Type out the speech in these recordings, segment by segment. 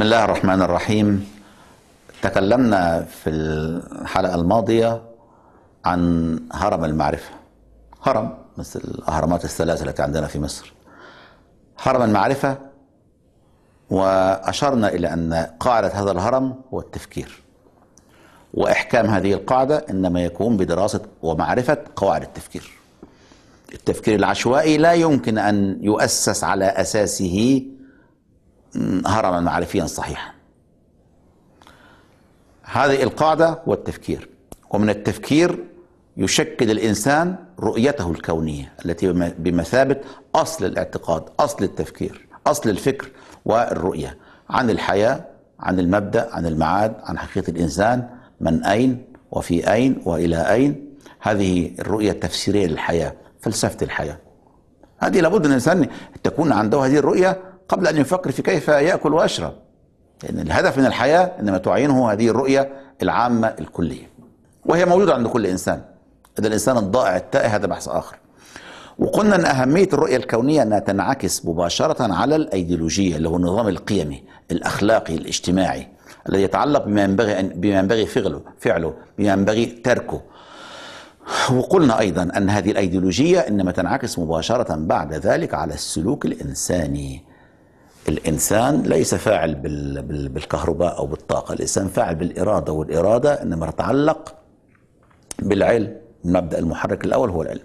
بسم الله الرحمن الرحيم تكلمنا في الحلقة الماضية عن هرم المعرفة هرم مثل الأهرامات الثلاثة التي عندنا في مصر هرم المعرفة وأشرنا إلى أن قاعدة هذا الهرم هو التفكير وإحكام هذه القاعدة إنما يكون بدراسة ومعرفة قواعد التفكير التفكير العشوائي لا يمكن أن يؤسس على أساسه هرما معرفيا صحيحا هذه القاعدة والتفكير ومن التفكير يشكل الإنسان رؤيته الكونية التي بمثابة أصل الاعتقاد أصل التفكير أصل الفكر والرؤية عن الحياة عن المبدأ عن المعاد عن حقيقة الإنسان من أين وفي أين وإلى أين هذه الرؤية التفسيرية للحياة فلسفة الحياة هذه لابد أن الإنسان تكون عنده هذه الرؤية قبل أن يفكر في كيف يأكل ويشرب لأن يعني الهدف من الحياة إنما تعينه هذه الرؤية العامة الكلية وهي موجودة عند كل إنسان إذا الإنسان الضائع التائه هذا بحث آخر وقلنا أن أهمية الرؤية الكونية أنها تنعكس مباشرة على الأيديولوجية اللي هو النظام القيمي الأخلاقي الاجتماعي الذي يتعلق بما ينبغي بما ينبغي فعله فعله بما ينبغي تركه وقلنا أيضا أن هذه الأيديولوجية إنما تنعكس مباشرة بعد ذلك على السلوك الإنساني الإنسان ليس فاعل بالكهرباء أو بالطاقة الإنسان فاعل بالإرادة والإرادة إنما تتعلق بالعلم المبدأ المحرك الأول هو العلم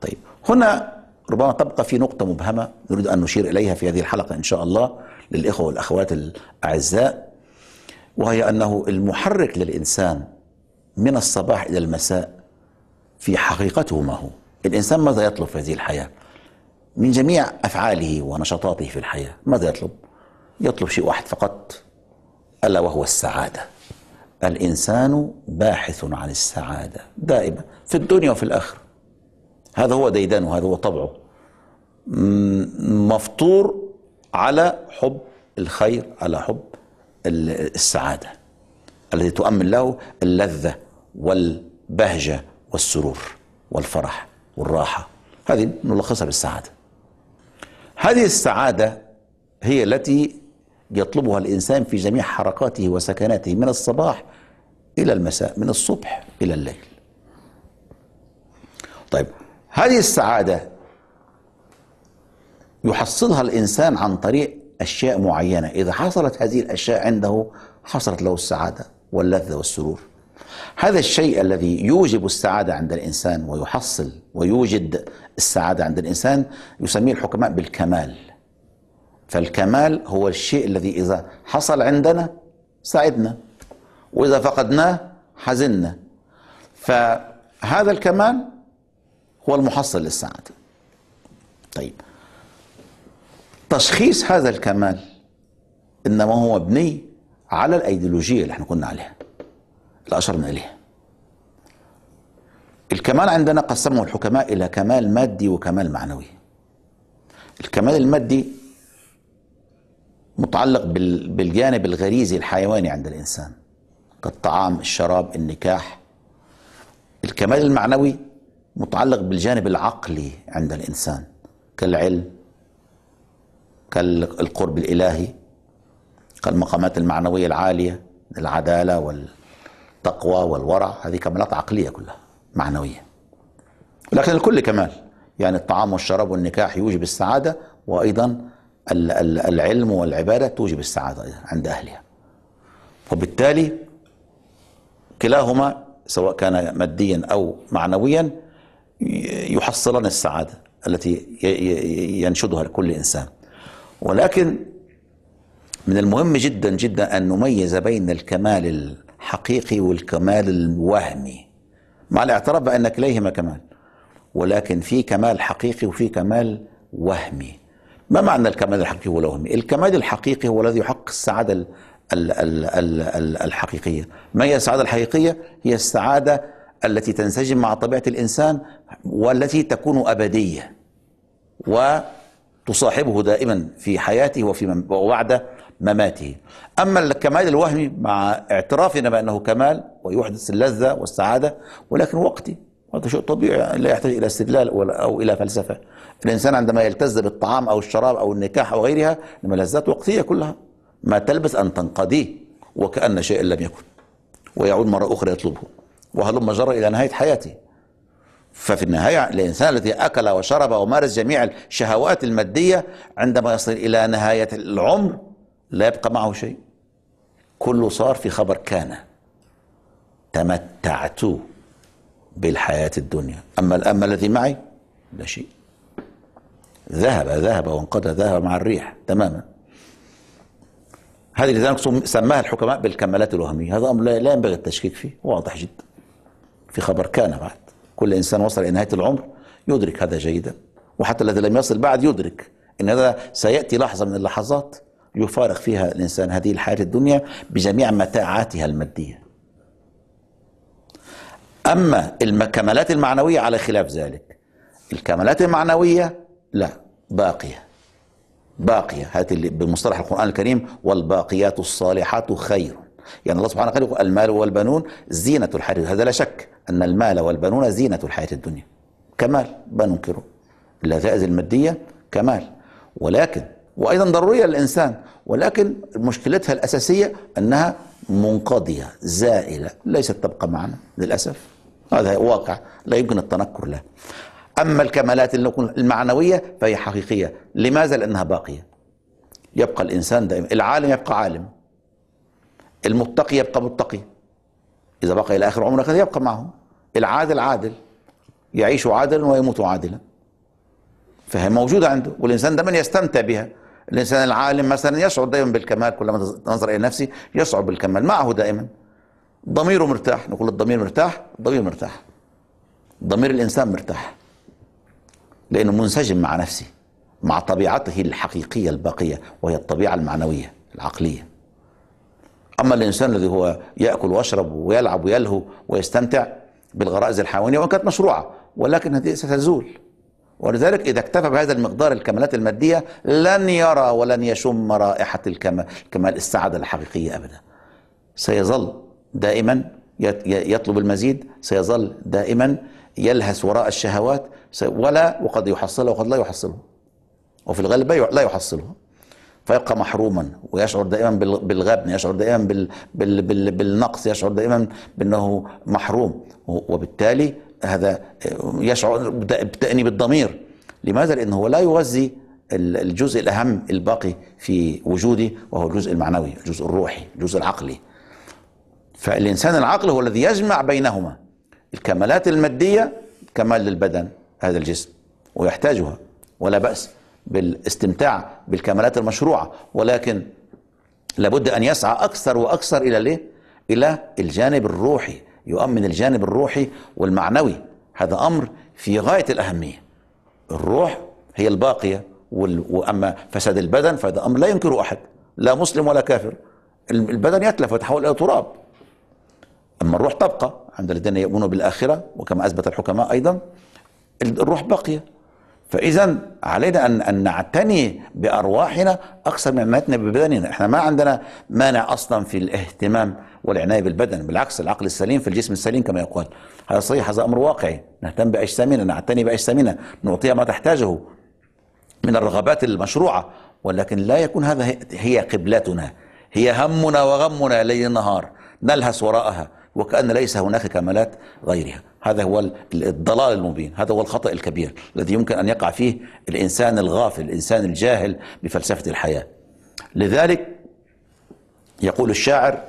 طيب هنا ربما تبقى في نقطة مبهمة نريد أن نشير إليها في هذه الحلقة إن شاء الله للإخوة والأخوات الأعزاء وهي أنه المحرك للإنسان من الصباح إلى المساء في حقيقته ما هو الإنسان ماذا يطلب في هذه الحياة من جميع أفعاله ونشاطاته في الحياة ماذا يطلب؟ يطلب شيء واحد فقط ألا وهو السعادة الإنسان باحث عن السعادة دائما في الدنيا وفي الآخرة هذا هو ديدانه هذا هو طبعه مفطور على حب الخير على حب السعادة الذي تؤمن له اللذة والبهجة والسرور والفرح والراحة هذه نلخصها بالسعادة هذه السعادة هي التي يطلبها الإنسان في جميع حركاته وسكناته من الصباح إلى المساء من الصبح إلى الليل طيب هذه السعادة يحصلها الإنسان عن طريق أشياء معينة إذا حصلت هذه الأشياء عنده حصلت له السعادة واللذة والسرور هذا الشيء الذي يوجب السعادة عند الإنسان ويحصل ويوجد السعادة عند الإنسان يسميه الحكماء بالكمال فالكمال هو الشيء الذي إذا حصل عندنا سعدنا وإذا فقدناه حزنا فهذا الكمال هو المحصل للسعادة طيب تشخيص هذا الكمال إنما هو مبني على الأيديولوجية اللي احنا كنا عليها أشرنا إليه الكمال عندنا قسمه الحكماء إلى كمال مادي وكمال معنوي الكمال المادي متعلق بالجانب الغريزي الحيواني عند الإنسان كالطعام الشراب النكاح الكمال المعنوي متعلق بالجانب العقلي عند الإنسان كالعلم كالقرب الإلهي كالمقامات المعنوية العالية العدالة وال التقوى والورع هذه كمالات عقلية كلها معنوية لكن الكل كمال يعني الطعام والشراب والنكاح يوجب السعادة وأيضا العلم والعبادة توجب السعادة أيضا عند أهلها وبالتالي كلاهما سواء كان ماديا أو معنويا يحصلان السعادة التي ينشدها لكل إنسان ولكن من المهم جدا جدا أن نميز بين الكمال حقيقي والكمال الوهمي مع الاعتراف بأنك ليهما كمال ولكن في كمال حقيقي وفي كمال وهمي ما معنى الكمال الحقيقي والوهمي الكمال الحقيقي هو الذي يحقق السعادة الـ الـ الـ الـ الحقيقية ما هي السعادة الحقيقية هي السعادة التي تنسجم مع طبيعة الإنسان والتي تكون أبدية وتصاحبه دائما في حياته وفي وعده مماته أما الكمال الوهمي مع اعترافنا بأنه كمال ويحدث اللذة والسعادة ولكن وقتي وهذا شيء طبيعي لا يحتاج إلى استدلال أو إلى فلسفة الإنسان عندما يلتز بالطعام أو الشراب أو النكاح أو غيرها لما لذات وقتية كلها ما تلبس أن تنقضيه وكأن شيء لم يكن ويعود مرة أخرى يطلبه وهلم جرى إلى نهاية حياته ففي النهاية الإنسان الذي أكل وشرب ومارس جميع الشهوات المادية عندما يصل إلى نهاية العمر لا يبقى معه شيء كله صار في خبر كان تمتعت بالحياة الدنيا أما الأمل الذي معي لا شيء ذهب ذهب وانقضى ذهب مع الريح تماما هذه لذلك سماها الحكماء بالكمالات الوهمية هذا أمر لا ينبغي التشكيك فيه واضح جدا في خبر كان بعد كل إنسان وصل إلى نهاية العمر يدرك هذا جيدا وحتى الذي لم يصل بعد يدرك إن هذا سيأتي لحظة من اللحظات يفارق فيها الإنسان هذه الحياة الدنيا بجميع متاعاتها المادية أما الكمالات المعنوية على خلاف ذلك الكمالات المعنوية لا باقية باقية هات بمصطلح القرآن الكريم والباقيات الصالحات خير يعني الله سبحانه وتعالى يقول المال والبنون زينة الحياة هذا لا شك أن المال والبنون زينة الحياة الدنيا كمال لا ننكره اللذائذ المادية كمال ولكن وايضا ضروريه للانسان ولكن مشكلتها الاساسيه انها منقضيه زائله ليست تبقى معنا للاسف هذا واقع لا يمكن التنكر له اما الكمالات المعنويه فهي حقيقيه لماذا لانها باقيه يبقى الانسان دائما العالم يبقى عالم المتقي يبقى متقي اذا بقي الى اخر عمره يبقى معه العادل عادل يعيش عادلا ويموت عادلا فهي موجوده عنده والانسان دائما يستمتع بها الانسان العالم مثلا يشعر دائما بالكمال كلما نظر الى نفسه يشعر بالكمال معه دائما ضميره مرتاح نقول الضمير مرتاح الضمير مرتاح ضمير الانسان مرتاح لانه منسجم مع نفسه مع طبيعته الحقيقيه الباقيه وهي الطبيعه المعنويه العقليه اما الانسان الذي هو ياكل ويشرب ويلعب ويلهو ويستمتع بالغرائز الحيوانيه وان كانت مشروعه ولكن هذه ستزول ولذلك إذا اكتفى بهذا المقدار الكمالات المادية لن يرى ولن يشم رائحة الكمال السعادة الحقيقية أبدا سيظل دائما يطلب المزيد سيظل دائما يلهث وراء الشهوات ولا وقد يحصله وقد لا يحصله وفي الغالب لا يحصله فيبقى محروما ويشعر دائما بالغبن يشعر دائما بالنقص يشعر دائما بانه محروم وبالتالي هذا يشعر بتأنيب الضمير لماذا؟ لأنه هو لا يغذي الجزء الأهم الباقي في وجوده وهو الجزء المعنوي الجزء الروحي الجزء العقلي فالإنسان العقل هو الذي يجمع بينهما الكمالات المادية كمال للبدن هذا الجسم ويحتاجها ولا بأس بالاستمتاع بالكمالات المشروعة ولكن لابد أن يسعى أكثر وأكثر إلى ليه؟ إلى الجانب الروحي يؤمن الجانب الروحي والمعنوي هذا امر في غايه الاهميه الروح هي الباقيه واما فساد البدن فهذا امر لا ينكره احد لا مسلم ولا كافر البدن يتلف ويتحول الى تراب اما الروح تبقى عند الذين يؤمنون بالاخره وكما اثبت الحكماء ايضا الروح باقيه فاذا علينا ان ان نعتني بارواحنا اكثر من عنايتنا ببدننا، احنا ما عندنا مانع اصلا في الاهتمام والعنايه بالبدن، بالعكس العقل السليم في الجسم السليم كما يقال. هذا صحيح هذا امر واقعي، نهتم باجسامنا، نعتني باجسامنا، نعطيها ما تحتاجه من الرغبات المشروعه، ولكن لا يكون هذا هي قبلتنا، هي همنا وغمنا ليل نهار، نلهث وراءها. وكأن ليس هناك كمالات غيرها هذا هو الضلال المبين هذا هو الخطأ الكبير الذي يمكن أن يقع فيه الإنسان الغافل الإنسان الجاهل بفلسفة الحياة لذلك يقول الشاعر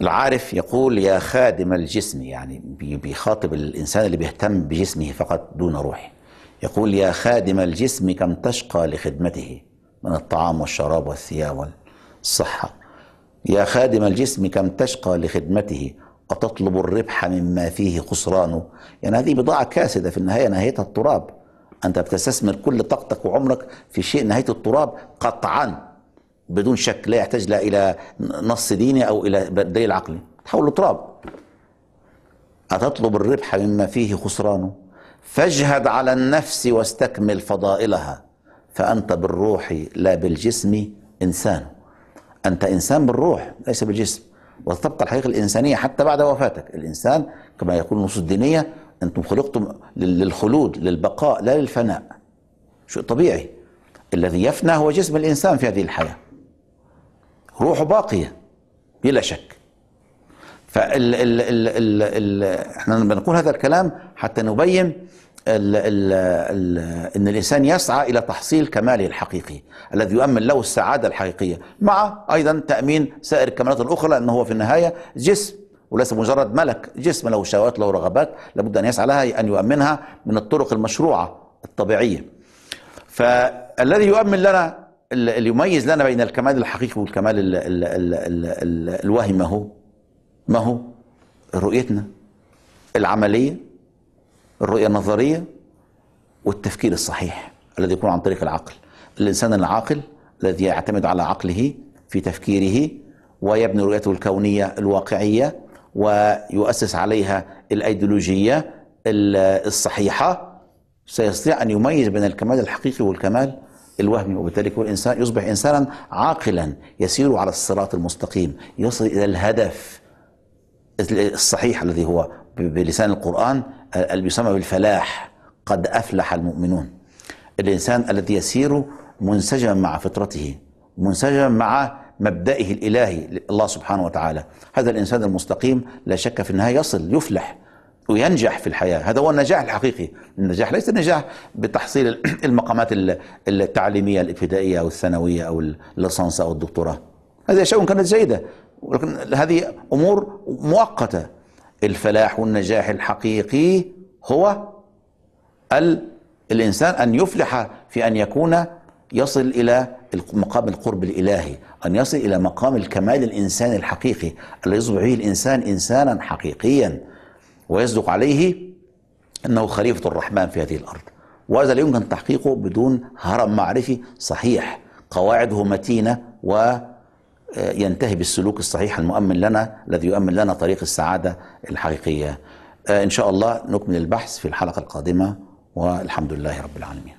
العارف يقول يا خادم الجسم يعني بيخاطب الإنسان اللي بيهتم بجسمه فقط دون روحه يقول يا خادم الجسم كم تشقى لخدمته من الطعام والشراب والثياب والصحة يا خادم الجسم كم تشقى لخدمته أتطلب الربح مما فيه خسرانه يعني هذه بضاعة كاسدة في النهاية نهايتها التراب أنت بتستثمر كل طاقتك وعمرك في شيء نهاية التراب قطعا بدون شك لا يحتاج لا إلى نص ديني أو إلى دليل عقلي تحول تراب أتطلب الربح مما فيه خسرانه فاجهد على النفس واستكمل فضائلها فأنت بالروح لا بالجسم إنسان أنت إنسان بالروح ليس بالجسم وتبقى الحقيقه الانسانيه حتى بعد وفاتك الانسان كما يقول النصوص الدينيه انتم خلقتم للخلود للبقاء لا للفناء شيء طبيعي الذي يفنى هو جسم الانسان في هذه الحياه روحه باقيه بلا شك فال ال ال ال ال احنا بنقول هذا الكلام حتى نبين ال ال ال ان الانسان يسعى الى تحصيل كماله الحقيقي الذي يؤمن له السعاده الحقيقيه مع ايضا تامين سائر الكمالات الاخرى لانه هو في النهايه جسم وليس مجرد ملك جسم له شهوات له رغبات لابد ان يسعى لها ان يؤمنها من الطرق المشروعه الطبيعيه فالذي يؤمن لنا اللي يميز لنا بين الكمال الحقيقي والكمال ال ال ال ال الـ الوهمي ما هو ما هو رؤيتنا العمليه الرؤية النظرية والتفكير الصحيح الذي يكون عن طريق العقل الإنسان العاقل الذي يعتمد على عقله في تفكيره ويبني رؤيته الكونية الواقعية ويؤسس عليها الأيديولوجية الصحيحة سيستطيع أن يميز بين الكمال الحقيقي والكمال الوهمي وبالتالي كل إنسان يصبح إنسانا عاقلا يسير على الصراط المستقيم يصل إلى الهدف الصحيح الذي هو بلسان القرآن اللي بيسمى بالفلاح قد أفلح المؤمنون الإنسان الذي يسير منسجما مع فطرته منسجما مع مبدئه الإلهي الله سبحانه وتعالى هذا الإنسان المستقيم لا شك في النهاية يصل يفلح وينجح في الحياة هذا هو النجاح الحقيقي النجاح ليس النجاح بتحصيل المقامات التعليمية الابتدائية أو الثانوية أو الليسانس أو الدكتوراه هذه أشياء كانت جيدة ولكن هذه أمور مؤقتة الفلاح والنجاح الحقيقي هو ال الإنسان أن يفلح في أن يكون يصل إلى مقام القرب الإلهي أن يصل إلى مقام الكمال الإنساني الحقيقي الذي يصبح به الإنسان إنسانا حقيقيا ويصدق عليه أنه خليفة الرحمن في هذه الأرض وهذا لا يمكن تحقيقه بدون هرم معرفي صحيح قواعده متينة و ينتهي بالسلوك الصحيح المؤمن لنا الذي يؤمن لنا طريق السعادة الحقيقية آه، إن شاء الله نكمل البحث في الحلقة القادمة والحمد لله رب العالمين